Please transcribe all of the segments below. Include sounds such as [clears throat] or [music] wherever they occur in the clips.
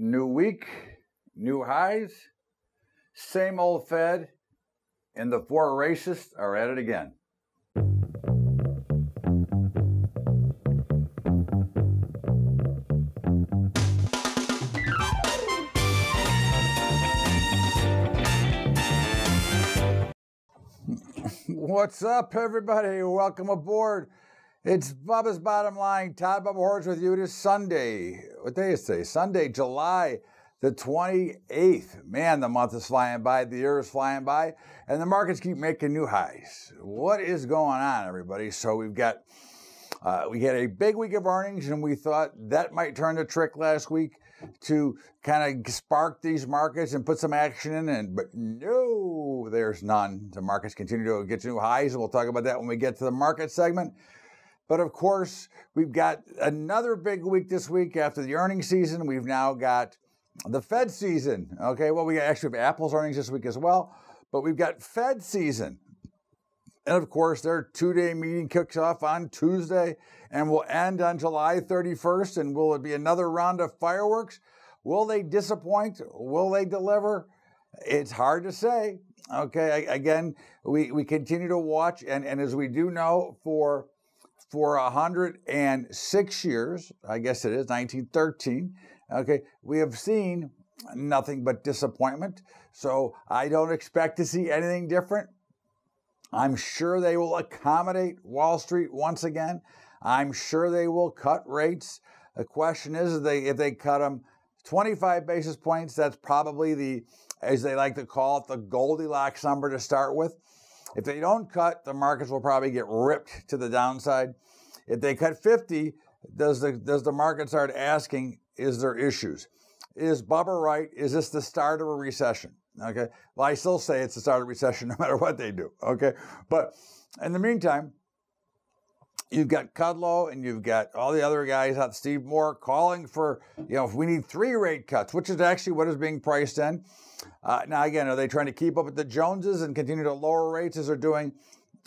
New week, new highs, same old Fed, and the four racists are at it again. [laughs] What's up, everybody? Welcome aboard. It's Bubba's Bottom Line. Todd Bubba Horns with you. It is Sunday. What day is today? Sunday, July the 28th. Man, the month is flying by, the year is flying by, and the markets keep making new highs. What is going on, everybody? So we've got uh, we had a big week of earnings, and we thought that might turn the trick last week to kind of spark these markets and put some action in. And but no, there's none. The markets continue to get to new highs, and we'll talk about that when we get to the market segment. But of course, we've got another big week this week after the earnings season. We've now got the Fed season. Okay, well, we actually have Apple's earnings this week as well, but we've got Fed season. And of course, their two day meeting kicks off on Tuesday and will end on July 31st. And will it be another round of fireworks? Will they disappoint? Will they deliver? It's hard to say. Okay, I, again, we, we continue to watch. And, and as we do know for for 106 years, I guess it is, 1913. Okay, we have seen nothing but disappointment. So I don't expect to see anything different. I'm sure they will accommodate Wall Street once again. I'm sure they will cut rates. The question is, if they, if they cut them 25 basis points, that's probably the, as they like to call it, the Goldilocks number to start with. If they don't cut, the markets will probably get ripped to the downside. If they cut 50, does the does the market start asking, is there issues? Is Bubba right? Is this the start of a recession? Okay. Well, I still say it's the start of recession [laughs] no matter what they do. Okay. But in the meantime, you've got Cudlow and you've got all the other guys out, Steve Moore, calling for, you know, if we need three rate cuts, which is actually what is being priced in. Uh, now, again, are they trying to keep up with the Joneses and continue to lower rates as they're doing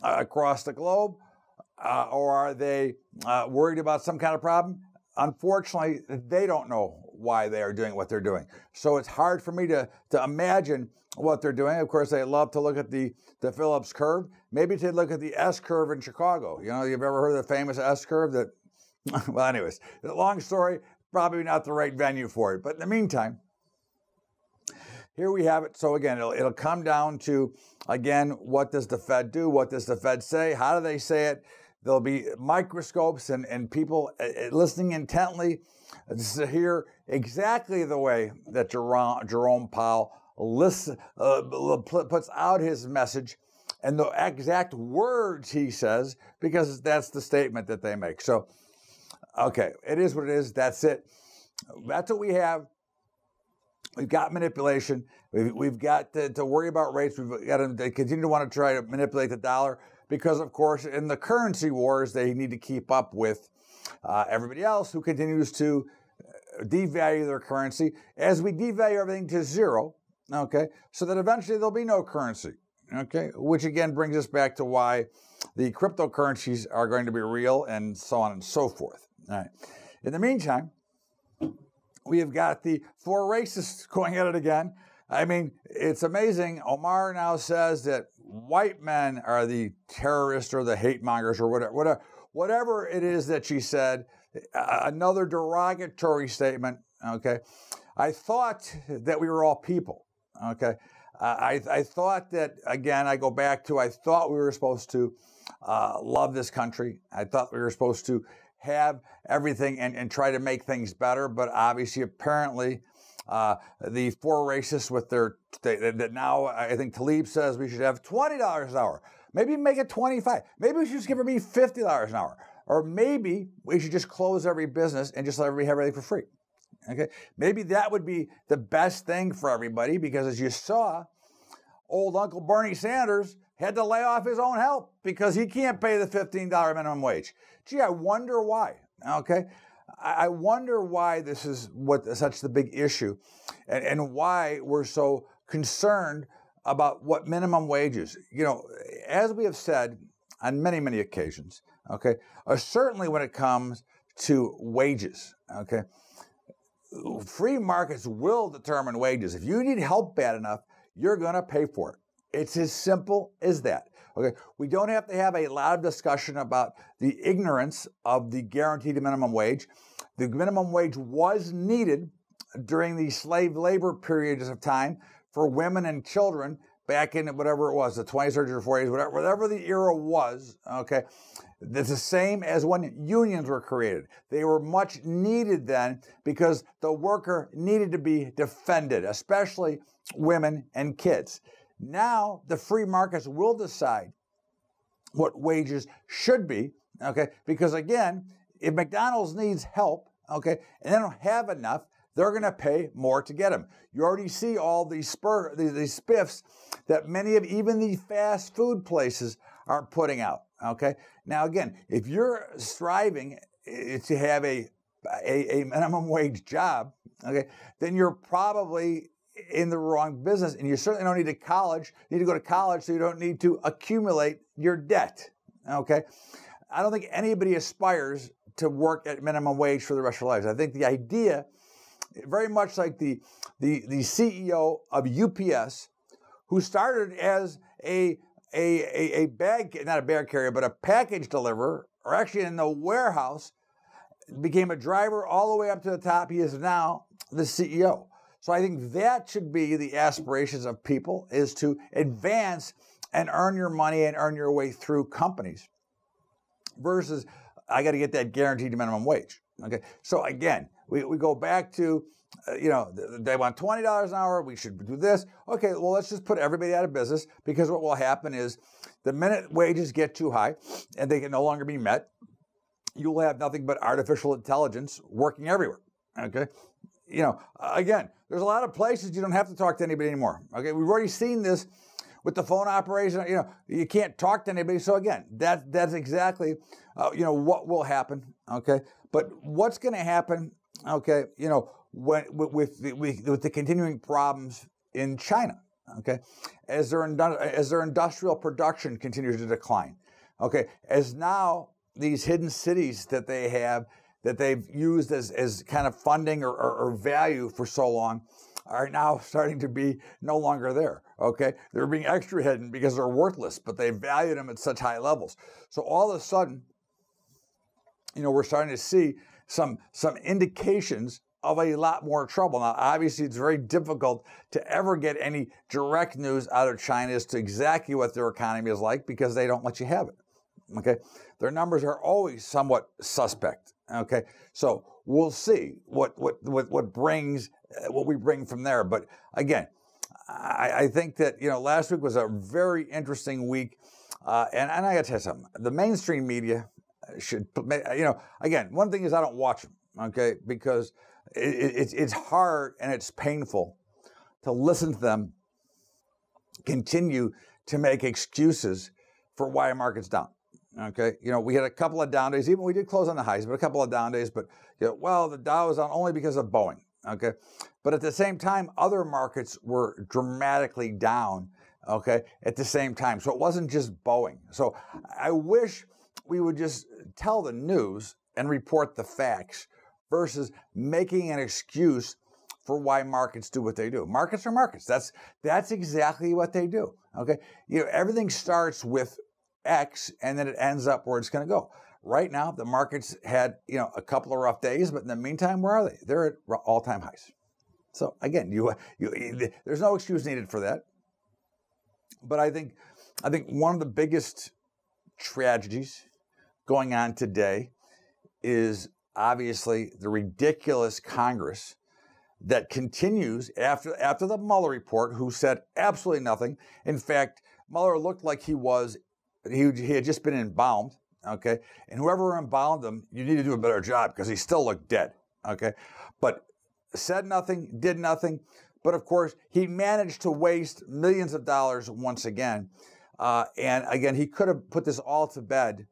uh, across the globe? Uh, or are they uh, worried about some kind of problem? Unfortunately, they don't know why they are doing what they're doing. So it's hard for me to, to imagine what they're doing. Of course, they love to look at the, the Phillips curve. Maybe to look at the S curve in Chicago. You know, you've ever heard of the famous S curve that, [laughs] well, anyways, long story, probably not the right venue for it. But in the meantime, here we have it. So again, it'll, it'll come down to, again, what does the Fed do? What does the Fed say? How do they say it? There'll be microscopes and, and people eh, eh, listening intently to hear exactly the way that Jerome, Jerome Powell listen, uh, puts out his message and the exact words he says, because that's the statement that they make. So, okay, it is what it is. That's it. That's what we have. We've got manipulation. We've, we've got to, to, worry about rates. We've got to, continue to want to try to manipulate the dollar because, of course, in the currency wars, they need to keep up with uh, everybody else who continues to uh, devalue their currency. As we devalue everything to zero, okay? So that eventually there'll be no currency, okay? Which again brings us back to why the cryptocurrencies are going to be real and so on and so forth. All right. In the meantime, we have got the four racists [laughs] going at it again. I mean, it's amazing. Omar now says that white men are the terrorists or the hate mongers or whatever, whatever, whatever it is that she said. Another derogatory statement. Okay, I thought that we were all people. Okay. Uh, I, I, thought that, again, I go back to I thought we were supposed to uh, love this country. I thought we were supposed to have everything and, and try to make things better. But obviously, apparently, uh, the four racists with their, that now I think Talib says we should have $20 an hour. Maybe make it 25. Maybe we should just give everybody $50 an hour. Or maybe we should just close every business and just let everybody have everything for free. Okay, maybe that would be the best thing for everybody because as you saw, old Uncle Bernie Sanders had to lay off his own help because he can't pay the $15 minimum wage. Gee, I wonder why. Okay. I wonder why this is what such the big issue and, and why we're so concerned about what minimum wages. You know, as we have said on many, many occasions, okay, uh, certainly when it comes to wages, okay, free markets will determine wages. If you need help bad enough, you're going to pay for it. It's as simple as that. Okay, we don't have to have a lot of discussion about the ignorance of the guaranteed minimum wage. The minimum wage was needed during the slave labor periods of time for women and children back in whatever it was, the 20s, or 40s, whatever, whatever the era was, okay, it's the same as when unions were created. They were much needed then because the worker needed to be defended, especially women and kids. Now the free markets will decide what wages should be, okay, because again, if McDonald's needs help, okay, and they don't have enough, they're going to pay more to get them. You already see all these spur these, these spiffs that many of even the fast food places are putting out. Okay. Now again, if you're striving eh, eh, to have a, a, a minimum wage job, okay, then you're probably in the wrong business, and you certainly don't need to college. You need to go to college, so you don't need to accumulate your debt. Okay, I don't think anybody aspires to work at minimum wage for the rest of their lives. I think the idea very much like the, the, the CEO of UPS, who started as a, a, a, a bag, not a bag carrier, but a package deliverer, or actually in the warehouse, became a driver all the way up to the top. He is now the CEO. So I think that should be the aspirations of people is to advance and earn your money and earn your way through companies versus I got to get that guaranteed minimum wage. Okay. So again, we, we go back to, uh, you know, they want $20 an hour. We should do this. Okay. Well, let's just put everybody out of business because what will happen is the minute wages get too high and they can no longer be met, you will have nothing but artificial intelligence working everywhere. Okay. You know, again, there's a lot of places you don't have to talk to anybody anymore. Okay. We've already seen this with the phone operation. You know, you can't talk to anybody. So again, that that's exactly uh, you know what will happen. Okay, but what's going to happen? Okay, you know, when, with the, with the continuing problems in China. Okay, as their as their industrial production continues to decline. Okay, as now these hidden cities that they have that they've used as, as kind of funding or, or, or, value for so long are now starting to be no longer there. Okay. They're being extra hidden because they're worthless, but they valued them at such high levels. So all of a sudden, you know, we're starting to see some some indications of a lot more trouble. Now, obviously, it's very difficult to ever get any direct news out of China as to exactly what their economy is like because they don't let you have it. Okay, their numbers are always somewhat suspect. Okay, so we'll see what what what, what brings uh, what we bring from there. But again, I, I think that you know last week was a very interesting week. Uh, and, and, I got to tell you something. The mainstream media, should, you know, again, one thing is I don't watch them, okay, because it, it, it's hard and it's painful to listen to them continue to make excuses for why a market's down. Okay, you know, we had a couple of down days, even we did close on the highs, but a couple of down days, but you know, well, the Dow was on only because of Boeing. Okay, but at the same time, other markets were dramatically down. Okay, at the same time, so it wasn't just Boeing. So I wish we would just tell the news and report the facts versus making an excuse for why markets do what they do. Markets are markets. That's that's exactly what they do. Okay? You know, everything starts with X and then it ends up where it's going to go. Right now, the markets had, you know, a couple of rough days, but in the meantime, where are they? They're at all-time highs. So again, you, you there's no excuse needed for that. But I think I think one of the biggest tragedies going on today is obviously the ridiculous Congress that continues after after the Mueller report, who said absolutely nothing. In fact, Mueller looked like he was he, he had just been embalmed. Okay, and whoever embalmed him, you need to do a better job because he still looked dead. Okay, but said nothing, did nothing. But of course, he managed to waste millions of dollars once again. Uh, and again, he could have put this all to bed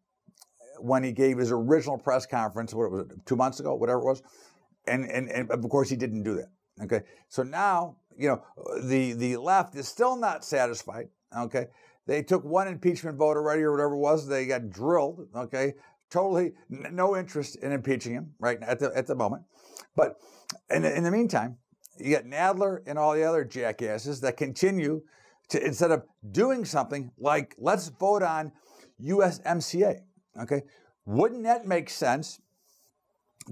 when he gave his original press conference, what was it two months ago, whatever it was, and, and and of course he didn't do that. Okay, so now you know the the left is still not satisfied. Okay, they took one impeachment vote already or whatever it was. They got drilled. Okay, totally n- no interest in impeaching him right at the at the moment. But in the, in the meantime, you got Nadler and all the other jackasses that continue to instead of doing something like let's vote on USMCA. Okay. Wouldn't that make sense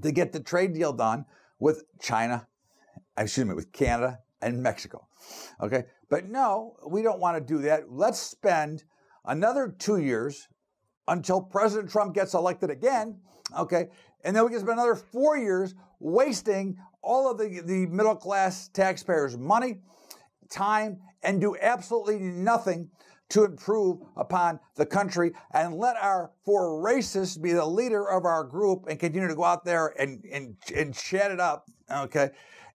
to get the trade deal done with China, excuse me, with Canada and Mexico? Okay. But no, we don't want to do that. Let's spend another two years until President Trump gets elected again. Okay. And then we can spend another four years wasting all of the, the middle class taxpayers' money, time, and do absolutely nothing to improve upon the country and let our four racists be the leader of our group and continue to go out there and and and chat it up, okay?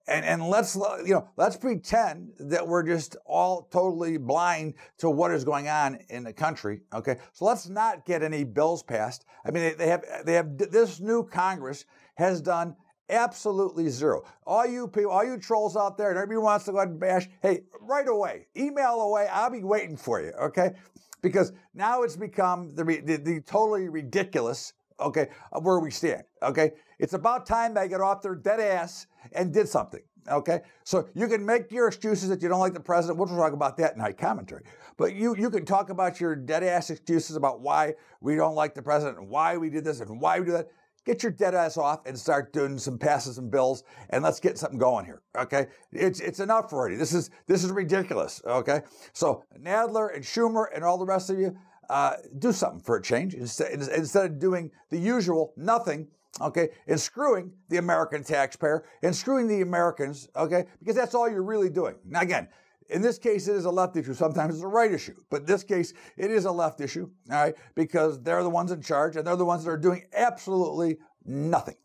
And and let's you know let's pretend that we're just all totally blind to what is going on in the country, okay? So let's not get any bills passed. I mean, they, they have they have this new Congress has done Absolutely zero. All you people, all you trolls out there, and everybody wants to go and bash, hey, right away, email away. I'll be waiting for you, okay? Because now it's become the, the, the totally ridiculous, okay, of where we stand, okay? It's about time they get off their dead ass and did something, okay? So you can make your excuses that you don't like the president. We'll talk about that in my commentary. But you, you can talk about your dead ass excuses about why we don't like the president and why we did this and why we do that. Get your dead ass off and start doing some passes and bills, and let's get something going here. Okay, it's it's enough already. This is this is ridiculous. Okay, so Nadler and Schumer and all the rest of you, uh, do something for a change instead, instead of doing the usual nothing okay, and screwing the American taxpayer and screwing the Americans, okay, because that's all you're really doing. Now, again, in this case, it is a left issue. Sometimes it's a right issue. But in this case, it is a left issue, all right, because they're the ones in charge and they're the ones that are doing absolutely nothing.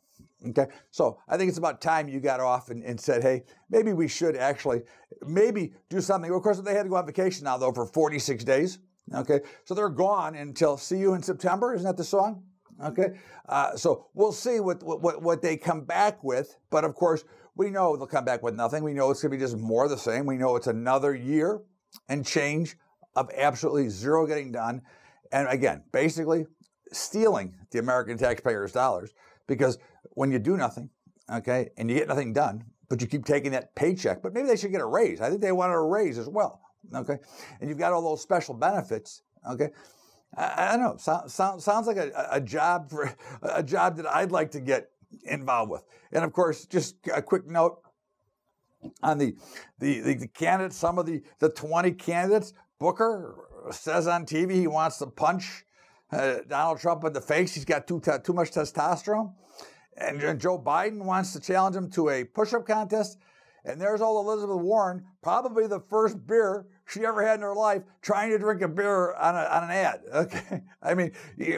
Okay. So I think it's about time you got off and, and, said, hey, maybe we should actually maybe do something. Well, of course, they had to go on vacation now, though, for 46 days. Okay. So they're gone until see you in September. Isn't that the song? Okay. Uh, so we'll see what, what, what they come back with. But of course, we know they'll come back with nothing. We know it's going to be just more of the same. We know it's another year and change of absolutely zero getting done. And again, basically stealing the American taxpayers' dollars because when you do nothing, okay, and you get nothing done, but you keep taking that paycheck, but maybe they should get a raise. I think they wanted a raise as well, okay? And you've got all those special benefits, okay? I, don't know. So, so, sounds like a, a job for a job that I'd like to get involved with. And of course, just a quick note on the the, the, the candidates, some of the, the 20 candidates, Booker says on TV he wants to punch uh, Donald Trump in the face. He's got too, too much testosterone. And, and Joe Biden wants to challenge him to a push up contest. And there's all Elizabeth Warren, probably the first beer she ever had in her life trying to drink a beer on, a, on an ad. [laughs] Okay. I mean,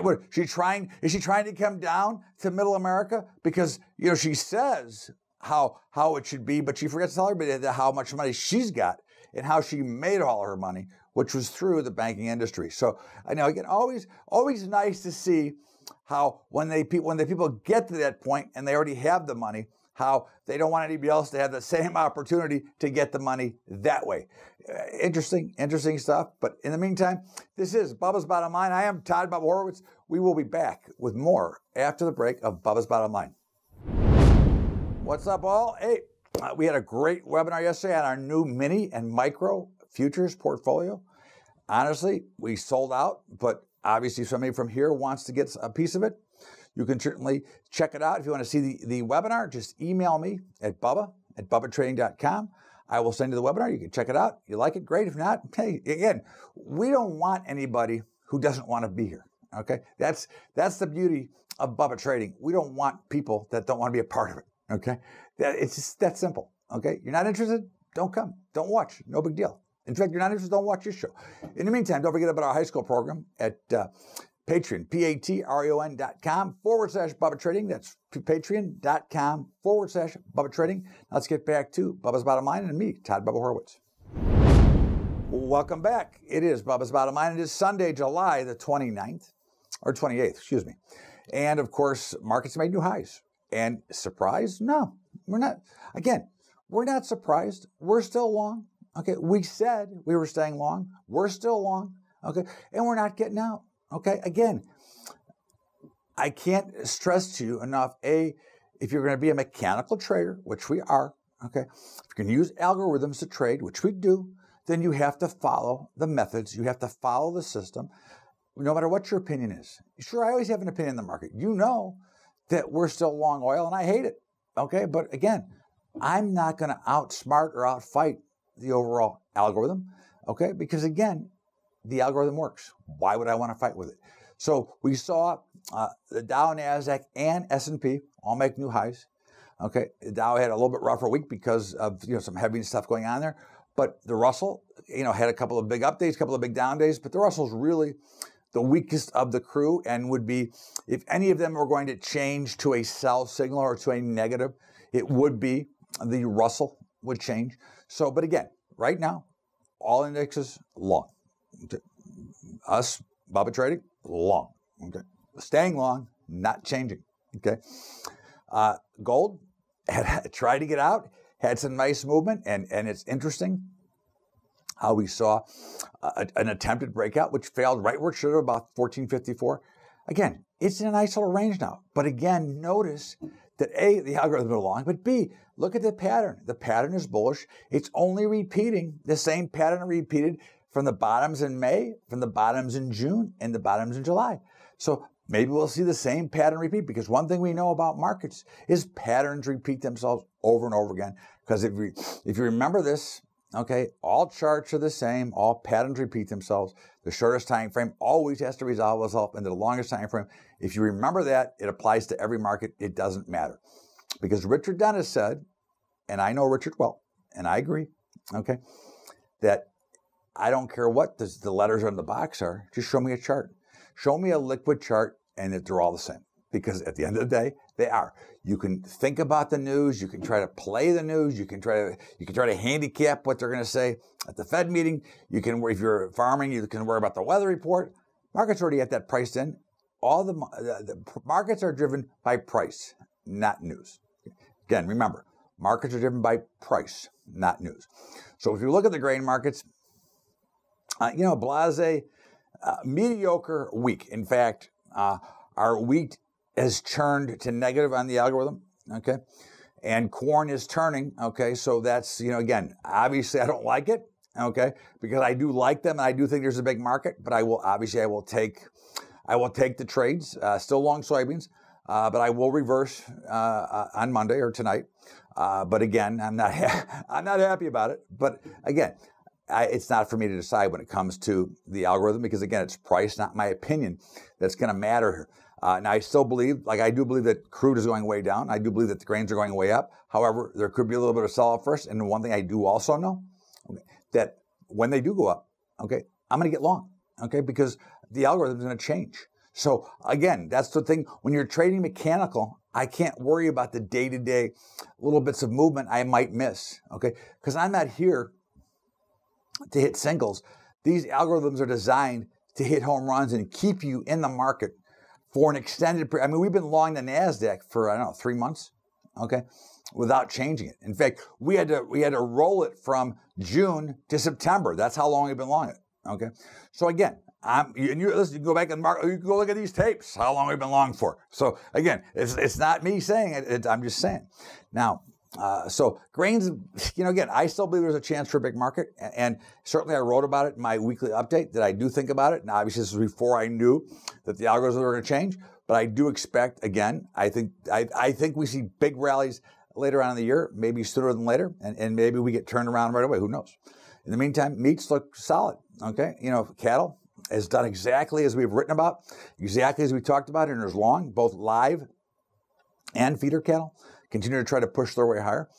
what, she trying, is she trying to come down to middle America? Because, you know, she says how, how it should be, but she forgets to tell everybody how much money she's got and how she made all her money, which was through the banking industry. So I know again, always, always nice to see how when they, when the people get to that point and they already have the money, how they don't want anybody else to have the [laughs] same opportunity to get the money that way. Uh, interesting, interesting stuff. But in the meantime, this is Bubba's Bottom Line. I am Todd Bob Horowitz. We will be back with more after the break of Bubba's Bottom Line. What's up, all? Hey, uh, we had a great webinar yesterday on our new mini and micro futures portfolio. Honestly, we sold out, but obviously somebody from here wants to get a piece of it you can certainly check it out. If you want to see the, the webinar, just email me at bubba at bubbatrading.com. I will send you the webinar. You can check it out. You like it, great. If not, [laughs] hey, again, we don't want anybody who doesn't want to be here. Okay, that's that's the beauty of Bubba Trading. We don't want people that don't want to be a part of it. Okay, that, it's just that simple. Okay, you're not interested, don't come, don't watch, no big deal. In fact, you're not interested, don't watch your show. In the meantime, don't forget about our high school program at uh, Patreon, p a t r o n. dot com forward slash Bubba Trading. That's Patreon. dot com forward slash Bubba Trading. Now let's get back to Bubba's Bottom Line and me, Todd Bubba Horowitz. Welcome back. It is Bubba's Bottom Line. It is Sunday, July the 29th, or 28th, excuse me. And of course, markets made new highs. And surprised? No, we're not. Again, we're not surprised. We're still long. Okay, we said we were staying long. We're still long. Okay, and we're not getting out. Okay, again, I can't stress to you enough A, if you're going to be a mechanical trader, which we are, okay, if you can use algorithms to trade, which we do, then you have to follow the methods, you have to follow the system, no matter what your opinion is. Sure, I always have an opinion in the market. You know that we're still long oil and I hate it, okay, but again, I'm not going to outsmart or outfight the overall algorithm, okay, because again, the algorithm works. Why would I want to fight with it? So we saw uh, the Dow, Nasdaq, and S&P all make new highs. Okay, the Dow had a little bit rougher week because of you know some heavy stuff going on there, but the Russell you know had a couple of big up days, a couple of big down days, but the Russell's really the weakest of the crew and would be if any of them were going to change to a sell signal or to a negative, it would be the Russell would change. So, but again, right now, all indexes long. Okay. Us, Baba Trading, long. Okay. Staying long, not changing. Okay. Uh, gold [laughs] had, tried to get out, had some nice movement, and, and it's interesting how we saw a, an attempted breakout, which failed right where it should have, about 1454. Again, it's in a nice little range now. But again, notice that A, the algorithm is long, but B, look at the pattern. The pattern is bullish. It's only repeating the same pattern repeated from the bottoms in May, from the bottoms in June, and the bottoms in July. So maybe we'll see the same pattern repeat because one thing we know about markets is patterns repeat themselves over and over again. Because if, if you remember this, okay, all charts are the same, all patterns repeat themselves. The shortest time frame always has to resolve itself into the longest time frame. If you remember that, it applies to every market. It doesn't matter. Because Richard Dennis said, and I know Richard well, and I agree, okay, that I don't care what the letters on the box are. Just show me a chart. Show me a liquid chart and if they're all the same. Because at the end of the day, they are. You can think about the news. You can try to play the news. You can try to you can try to handicap what they're going to say at the Fed meeting. You can, if you're farming, you can worry about the weather report. Markets already at that priced in. All the, uh, the, the markets are driven by price, not news. Again, remember, markets are driven by price, not news. So if you look at the grain markets, uh, you know, Blase, uh, mediocre week. In fact, uh, our wheat has churned to negative on the algorithm. Okay. And corn is turning. Okay. So that's, you know, again, obviously I don't like it. Okay. Because I do like them and I do think there's a big market, but I will, obviously, I will take. I will take the trades, uh, still long soybeans, uh, but I will reverse uh, uh on Monday or tonight. Uh, but again, I'm not [laughs] ha- I'm not happy about it. But again, I, it's not for me to decide when it comes to the algorithm because again, it's price, not my opinion, that's going to matter. Uh, now, I still believe, like I do believe that crude is going way down. I do believe that the grains are going way up. However, there could be a little bit of sell-off first. And one thing I do also know okay, that when they do go up, okay, I'm going to get long, okay, because the algorithm is going to change. So again, that's the thing. When you're trading mechanical, I can't worry about the day-to-day little bits of movement I might miss, okay, because I'm not here to hit singles. These algorithms are designed to hit home runs and keep you in the market for an extended period. I mean, we've been long the Nasdaq for I don't know three months, okay, without changing it. In fact, we had to we had to roll it from June to September. That's how long we've been long it. Okay, so again, I'm and you listen. You can go back and mark. You can go look at these tapes. How long we've been long for. So again, it's it's not me saying it. it I'm just saying. Now uh, so grains, you know, again, I still believe there's a chance for a big market, and certainly I wrote about it in my weekly update that I do think about it. Now, obviously, this is before I knew that the algorithms were going to change, but I do expect again. I think I, I think we see big rallies later on in the year, maybe sooner than later, and, and maybe we get turned around right away. Who knows? In the meantime, meats look solid. Okay, you know, cattle has done exactly as we've written about, exactly as we talked about, and there's long both live and feeder cattle continue to try to push their way higher.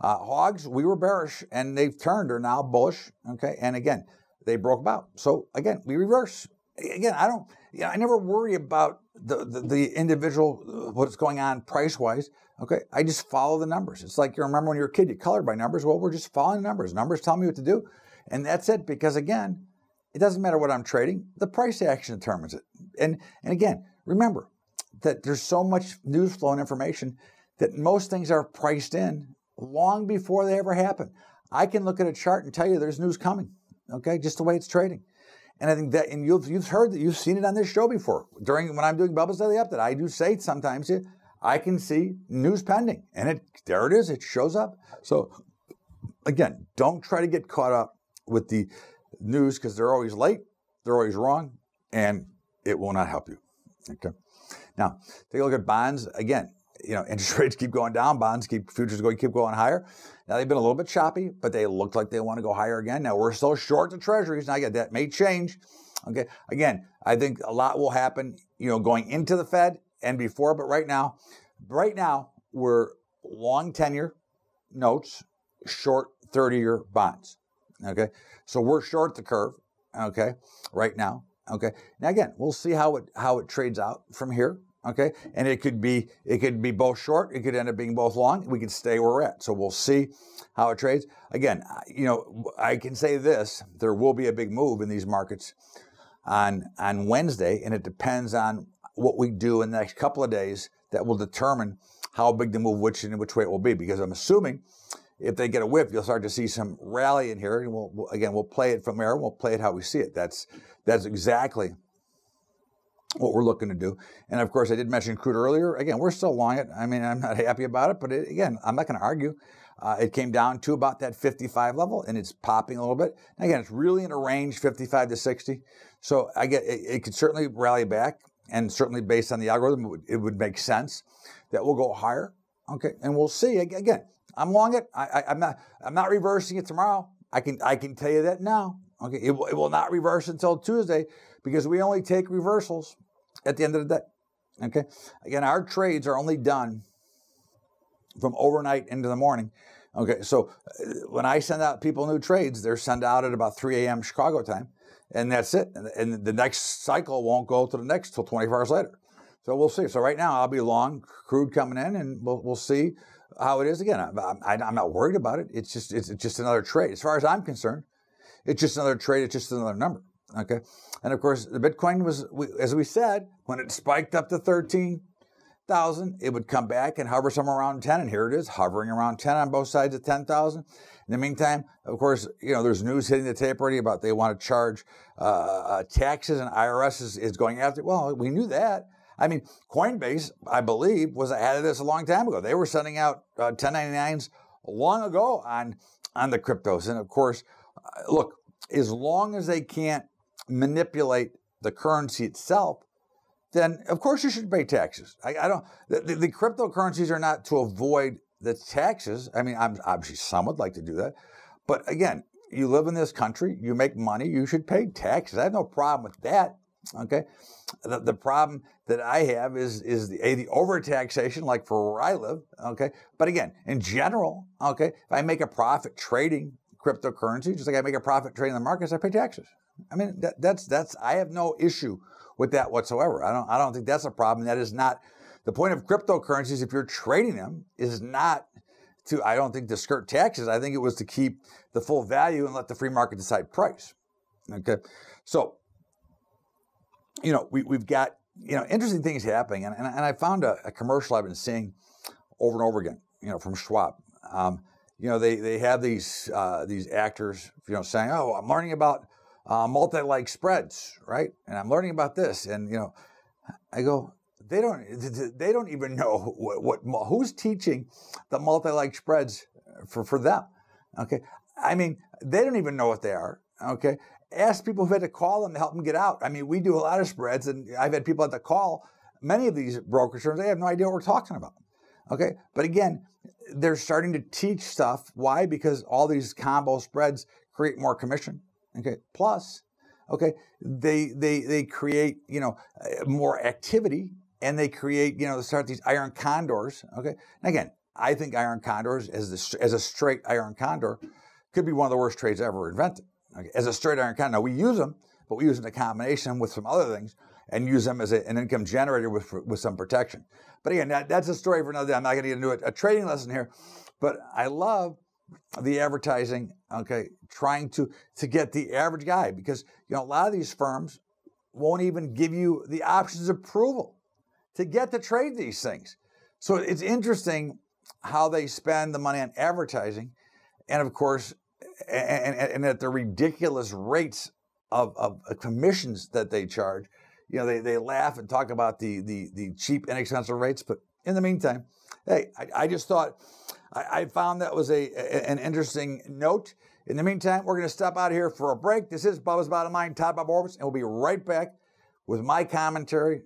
Uh, hogs, we were bearish and they've turned, are now bullish. Okay. And again, they broke about. So again, we reverse. Again, I don't, you know, I never worry about the, the, the individual, what's going on price wise. Okay. I just follow the numbers. It's like you remember when you were a kid, you colored by numbers. Well, we're just following the numbers. Numbers tell me what to do. And that's it. Because again, it doesn't matter what I'm trading. The price action determines it. And, and again, remember that there's so much news flow and information that most things are priced in long before they ever happen. I can look at a chart and tell you there's news coming, okay, just the way it's trading. And I think that, and you've, you've heard that, you've seen it on this show before. During when I'm doing Bubba's Daily Update, I do say sometimes I can see news pending, and it there it is, it shows up. So again, don't try to get caught up with the news because they're always late, they're always wrong, and it will not help you. Okay. Now take a look at bonds again you know, [laughs] interest rates keep going down, bonds keep futures going keep going higher. Now they've been a little bit choppy, but they look like they want to go higher again. Now we're still short the treasuries, Now again, get that may change. Okay, again, I think a lot will happen, you know, going into the Fed and before, but right now, right now we're long tenure notes, short 30-year bonds. Okay, so we're short the curve. Okay, right now. Okay, now again, we'll see how it how it trades out from here. Okay, and it could be it could be both short. It could end up being both long. We could stay where we're at. So we'll see how it trades. Again, you know, I can say this: there will be a big move in these markets on on Wednesday, and it depends on what we do in the next couple of days that will determine how big the move, which and which way it will be. Because I'm assuming if they get a whip, you'll start to see some rally in here, and we'll, again we'll play it from there. We'll play it how we see it. That's that's exactly what we're looking to do. And of course, I did mention crude earlier. Again, we're still long it. I mean, I'm not [laughs] happy about it, but it, again, I'm not going to argue. Uh, it came down to about that 55 level, and it's popping a little bit. And again, it's really in a range 55 to 60. So I get it, it could certainly rally back, and certainly based on the algorithm, it would, it would make sense that we'll go higher. Okay, and we'll see. Again, I'm long it. I, am not. I'm not reversing it tomorrow. I can. I can tell you that now. Okay, it it will not reverse until Tuesday because we only take reversals at the end of the day. Okay. Again, our trades are only done from overnight into the morning. Okay. So uh, when I send out people new trades, they're sent out at about 3 a.m. Chicago time, and that's it. And the next cycle won't go to the next till 24 hours later. So we'll see. So right now, I'll be long crude coming in, and we'll, we'll see how it is again. I'm, I'm, not worried about it. It's just it's just another trade. As far as I'm concerned, it's just another trade. It's just another number. Okay. And of course, the Bitcoin was, as we said, when it spiked up to 13,000, it would come back and hover somewhere around 10. And here it is, hovering around 10 on both sides of 10,000. In the meantime, of course, you know, there's news hitting the tape already about they want to charge uh, uh, uh, taxes and IRS is, is going after. Well, we knew that. I mean, Coinbase, I believe, was ahead of this a long time ago. They were sending out uh, 1099s long ago on on the cryptos. And of course, uh, look, as long as they can't manipulate the currency itself, then of course you should pay taxes. I, I don't. The, the, cryptocurrencies are not to avoid the taxes. I mean, I'm, obviously some would like to do that, but again, you live in this country, you make money, you should pay taxes. I have no problem with that. Okay, the, the problem that I have is is the a the overtaxation, like for where I live. Okay, but again, in general, okay, if I make a profit trading cryptocurrency, just like I make a profit trading the markets, I pay taxes. I mean, that, that's that's I have no issue with that whatsoever. I don't I don't think that's a problem. That is not the point of cryptocurrencies. If you're trading them, is not to I don't think to skirt taxes. I think it was to keep the full value and let the free market decide price. Okay, so you know we we've got you know interesting things happening, and and, and I found a, a, commercial I've been seeing over and over again. You know from Schwab. Um, you know they they have these uh, these actors you know saying oh I'm learning about uh, multi-leg spreads, right? And I'm learning about this, and you know, I go, they don't, they don't even know [laughs] what, what who's teaching the multi-leg spreads for for them. Okay, I mean, they don't even know what they are. Okay, ask people who've had to call them to help them get out. I mean, we do a lot of spreads, and I've had people at the call. Many of these brokers, firms, they have no idea what we're talking about. Okay, but again, they're starting to teach stuff. Why? Because all these combo spreads create more commission. Okay. Plus, okay, they they they create you know uh, more activity and they create you know start these iron condors. Okay. And again, I think iron condors as the, as a straight iron condor could be one of the worst trades ever invented. Okay. As a straight iron condor, now we use them, but we use them in combination with some other things and use them as a, an income generator with, with some protection. But again, that, that's a story for another day. I'm not going to get into a, a trading lesson here, but I love the advertising, okay, trying to to get the average guy because you know a lot of these firms won't even give you the options approval to get to trade these things. So it's interesting how they spend the money on advertising, and of course, and, and, and at the ridiculous rates of, of commissions that they charge. You know, they, they laugh and talk about the, the the cheap, inexpensive rates, but in the meantime, hey, I, I just thought I, I, found that was a, a, an interesting note. In the meantime, we're going to step out here for a break. This is Bubba's Bottom Line, Todd Bob Orbis, and we'll be right back with my commentary.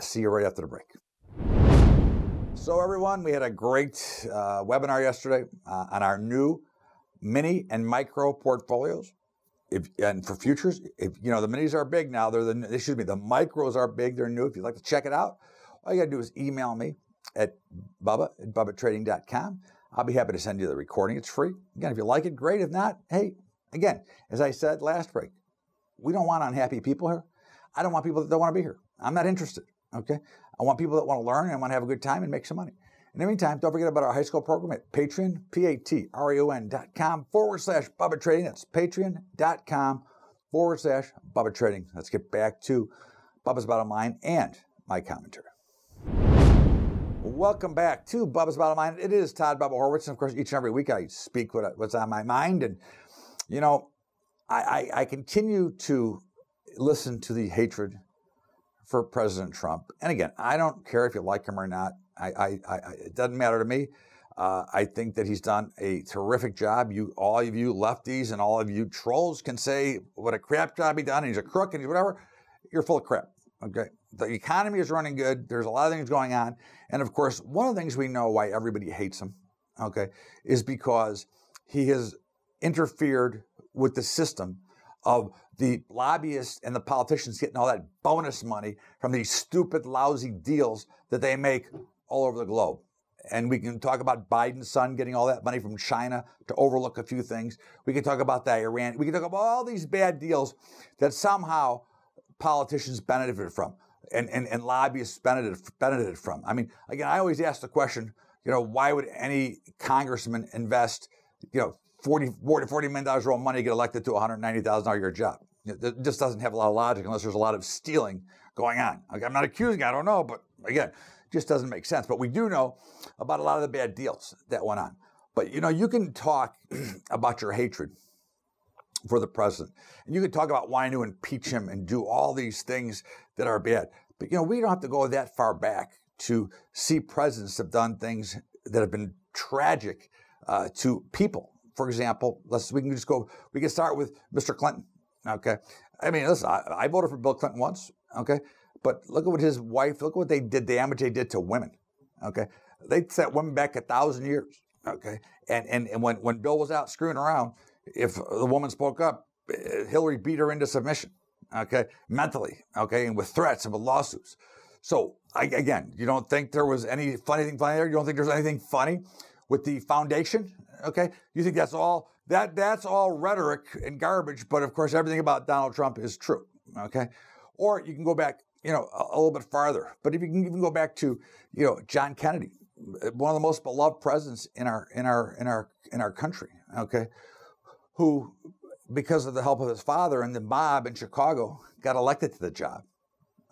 See you right after the break. So, everyone, we had a great uh, webinar yesterday uh, on our new mini and micro portfolios. If, and for futures, if you know the minis are big now, they're the excuse me, the micros are big. They're new. If you'd like to check it out, all you got to do is email me at bubba at bubbatrading.com. I'll be happy to send you the recording. It's free. Again, if you like it, great. If not, hey, again, as I said last break, we don't want unhappy people here. I don't want people that don't want to be here. I'm not interested. Okay. I want people that want to learn and want to have a good time and make some money. In the meantime, don't forget about our high school program at Patreon, P-A-T-R-E-O-N dot com forward slash Bubba Trading. That's patreon.com forward slash Bubba Trading. Let's get back to Bubba's bottom line and my commentary welcome back to Bubba's Bottom Line. It is Todd Bubba Horwitz, and of course, each and every week I speak what, what's on my mind. And you know, I, I, I continue to listen to the hatred for President Trump. And again, I don't care if you like him or not. I, I, I it doesn't matter to me. Uh, I think that he's done a terrific job. You, all of you lefties and all of you trolls can say what a crap job he done. he's a crook and he's whatever. You're full of crap. Okay, the economy is running good. There's a lot of things going on. And of course, one of the things we know why everybody hates him, okay, is because he has interfered with the system of the lobbyists and the politicians getting all that bonus money from these stupid, lousy deals that they make all over the globe. And we can talk about Biden's son getting all that money from China to overlook a few things. We can talk about the Iran. We can talk about all these bad deals that somehow politicians benefited from and, and, and lobbyists benefited, benefited from. I mean, again, I always ask the question, you know, why would any congressman invest, you know, 40, $40 million of money to get elected to a $190,000 a year job? It just doesn't have a lot of logic unless there's a lot of stealing going on. I'm not accusing, I don't know, but again, just doesn't make sense. But we do know about a lot of the bad deals that went on. But you know, you can talk [clears throat] about your hatred for the president, and you can talk about wanting to impeach him and do all these things that are bad. But you know, we don't have to go that far back to see presidents have done things that have been tragic uh, to people. For example, let's we can just go. We can start with Mr. Clinton. Okay, I mean, listen, I, I voted for Bill Clinton once. Okay, but look at what his wife. Look at what they did. Damage they did to women. Okay, they set women back a thousand years. Okay, and and, and when when Bill was out screwing around, if the woman spoke up, eh, Hillary beat her into submission okay, mentally, okay, and with threats and with lawsuits. So I, again, you don't think there was any funny thing funny there? You don't think there's anything funny with the foundation? Okay, you think that's all that that's all rhetoric and garbage? But of course, everything about Donald Trump is true. Okay, or you can go back, you know, a, a little bit farther. But if you can even go back to, you know, John Kennedy, one of the most beloved presidents in our in our in our in our country. Okay, who because of the help of his father and the mob in Chicago, got elected to the job.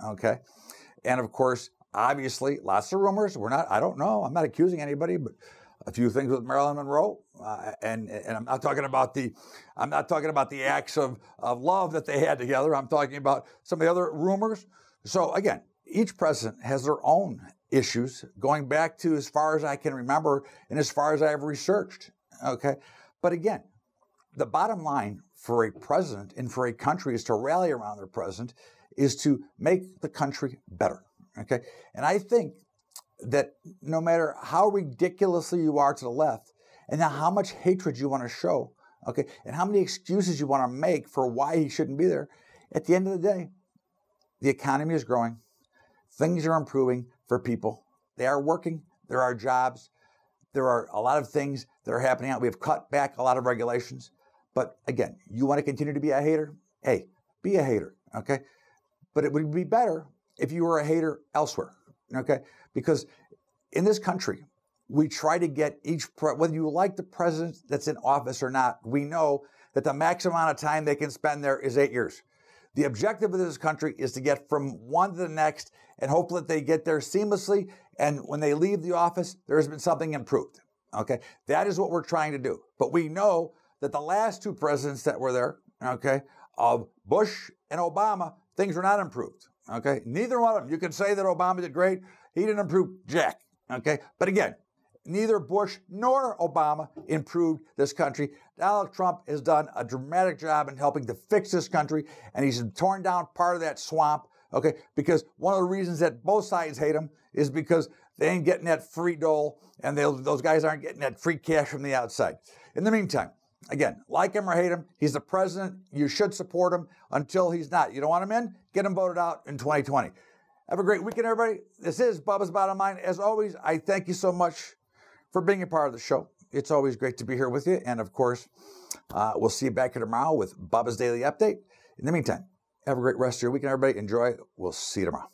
Okay. And of course, obviously, lots of rumors. We're not, I don't know, I'm not accusing anybody, but a few things with Marilyn Monroe. Uh, and, and I'm not talking about the, I'm not talking about the acts of, of love that they had together. I'm talking about some of the other rumors. So again, each president has their own issues going back to as far as I can remember and as far as I have researched. Okay. But again, the bottom line for a president and for a country is to rally around their president, is to make the country better. Okay. And I think that no matter how ridiculously you are to the left and how much hatred you want to show, okay, and how many excuses you want to make for why he shouldn't be there, at the end of the day, the economy is growing, things are improving for people. They are working, there are jobs, there are a lot of things that are happening out. We have cut back a lot of regulations. But again, you want to continue to be a hater? Hey, be a hater, okay? But it would be better if you were a hater elsewhere, okay? Because in this country, we try to get each, pre- whether you like the president that's in office or not, we know that the max amount of time they can spend there is eight years. The objective of this country is to get from one to the next and hope that they get there seamlessly. And when they leave the office, there has been something improved. Okay. That is what we're trying to do. But we know that the last two presidents that were there, okay, of Bush and Obama, things were not improved. Okay, neither one of them. You can say that Obama did great. He didn't improve jack. Okay, but again, neither Bush nor Obama improved this country. Donald Trump has done a dramatic job in helping to fix this country, and he's torn down part of that swamp. Okay, because one of the reasons that both sides hate him is because they ain't getting that free dole, and those guys aren't getting that free cash from the outside. In the meantime, Again, like him or hate him, he's the president. You should support him until he's not. You don't want him in? Get him voted out in 2020. Have a great weekend, everybody. This is Bubba's Bottom Line. As always, I thank you so much for being a part of the show. It's always great to be here with you. And of course, uh, we'll see you back here tomorrow with Bubba's Daily Update. In the meantime, have a great rest of your weekend, everybody. Enjoy. We'll see you tomorrow.